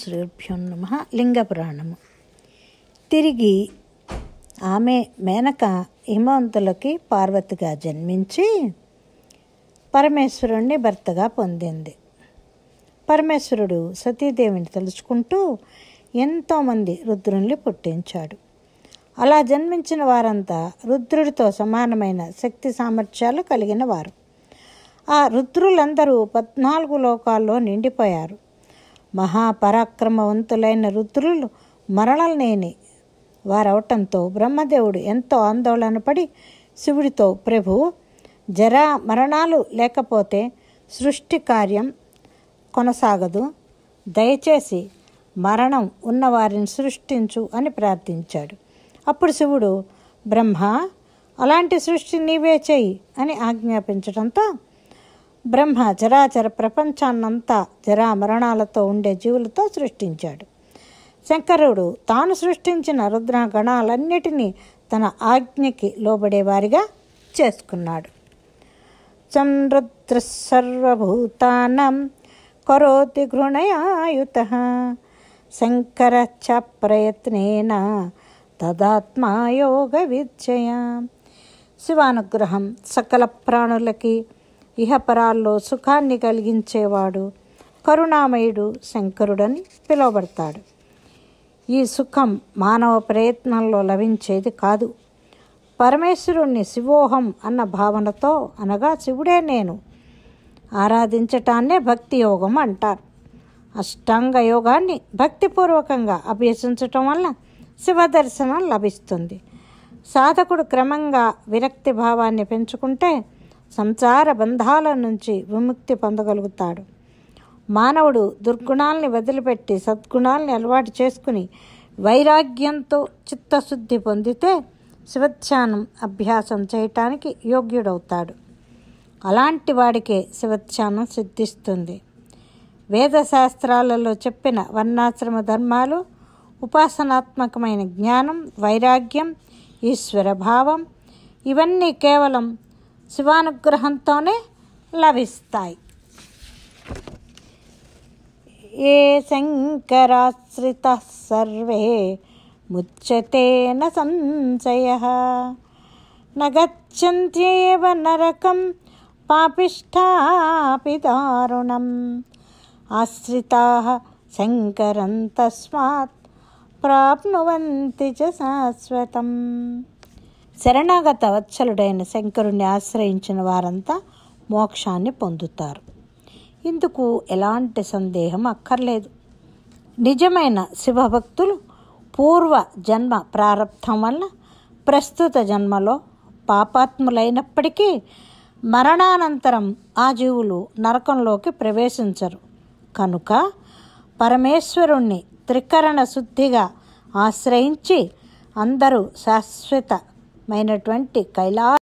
శ్రీమాన్ శ్రీభ్యం నమ లింగపురాణము తిరిగి ఆమె మేనక హిమవంతులకి పార్వతిగా జన్మించి పరమేశ్వరుణ్ణి భర్తగా పొందింది పరమేశ్వరుడు సతీదేవిని తలుచుకుంటూ ఎంతోమంది రుద్రుల్ని పుట్టించాడు అలా జన్మించిన వారంతా రుద్రుడితో సమానమైన శక్తి సామర్థ్యాలు కలిగిన వారు ఆ రుద్రులందరూ పద్నాలుగు లోకాల్లో నిండిపోయారు మహాపరాక్రమవంతులైన రుద్రులు మరణలనేని వారవటంతో బ్రహ్మదేవుడు ఎంతో ఆందోళన పడి శివుడితో ప్రభు జరా మరణాలు లేకపోతే సృష్టి కార్యం కొనసాగదు దయచేసి మరణం ఉన్నవారిని సృష్టించు అని ప్రార్థించాడు అప్పుడు శివుడు బ్రహ్మ అలాంటి సృష్టి నీవే చేయి అని ఆజ్ఞాపించడంతో బ్రహ్మ జరాచర ప్రపంచాన్నంతా జరా మరణాలతో ఉండే జీవులతో సృష్టించాడు శంకరుడు తాను సృష్టించిన రుద్ర గణాలన్నిటినీ తన ఆజ్ఞకి లోబడేవారిగా చేసుకున్నాడు సంరుద్ర సర్వభూతానం కరోతి గృణయాయుత శంకర చ ప్రయత్నేన తదాత్మాయోగ విద్యయా శివానుగ్రహం సకల ప్రాణులకి ఇహపరాల్లో సుఖాన్ని కలిగించేవాడు కరుణామయుడు శంకరుడని పిలువబడతాడు ఈ సుఖం మానవ ప్రయత్నంలో లభించేది కాదు పరమేశ్వరుణ్ణి శివోహం అన్న భావనతో అనగా శివుడే నేను ఆరాధించటాన్నే భక్తి యోగం అంటారు అష్టాంగ యోగాన్ని భక్తిపూర్వకంగా అభ్యసించటం వల్ల శివ దర్శనం లభిస్తుంది సాధకుడు క్రమంగా విరక్తి భావాన్ని పెంచుకుంటే సంసార బంధాల నుంచి విముక్తి పొందగలుగుతాడు మానవుడు దుర్గుణాల్ని వదిలిపెట్టి సద్గుణాల్ని అలవాటు చేసుకుని వైరాగ్యంతో చిత్తశుద్ధి పొందితే శివధ్యానం అభ్యాసం చేయటానికి యోగ్యుడవుతాడు అలాంటి వాడికే శివధ్యానం సిద్ధిస్తుంది వేదశాస్త్రాలలో చెప్పిన వర్ణాశ్రమ ధర్మాలు ఉపాసనాత్మకమైన జ్ఞానం వైరాగ్యం ఈశ్వర భావం ఇవన్నీ కేవలం शिवाग्रह तो लभिस्ताई ये शंकराश्रिता सर्वे मुच्यते न संचय न गच्छन्त्येव नरकं पापिष्ठापि दारुणम् आश्रिताः शङ्करं तस्मात् प्राप्नुवन्ति च शाश्वतम् శరణాగత వత్సలుడైన శంకరుణ్ణి ఆశ్రయించిన వారంతా మోక్షాన్ని పొందుతారు ఇందుకు ఎలాంటి సందేహం అక్కర్లేదు నిజమైన శివభక్తులు పూర్వ జన్మ ప్రారంభం వల్ల ప్రస్తుత జన్మలో పాపాత్ములైనప్పటికీ మరణానంతరం ఆ జీవులు నరకంలోకి ప్రవేశించరు కనుక పరమేశ్వరుణ్ణి త్రికరణ శుద్ధిగా ఆశ్రయించి అందరూ శాశ్వత minus 20 Kailash.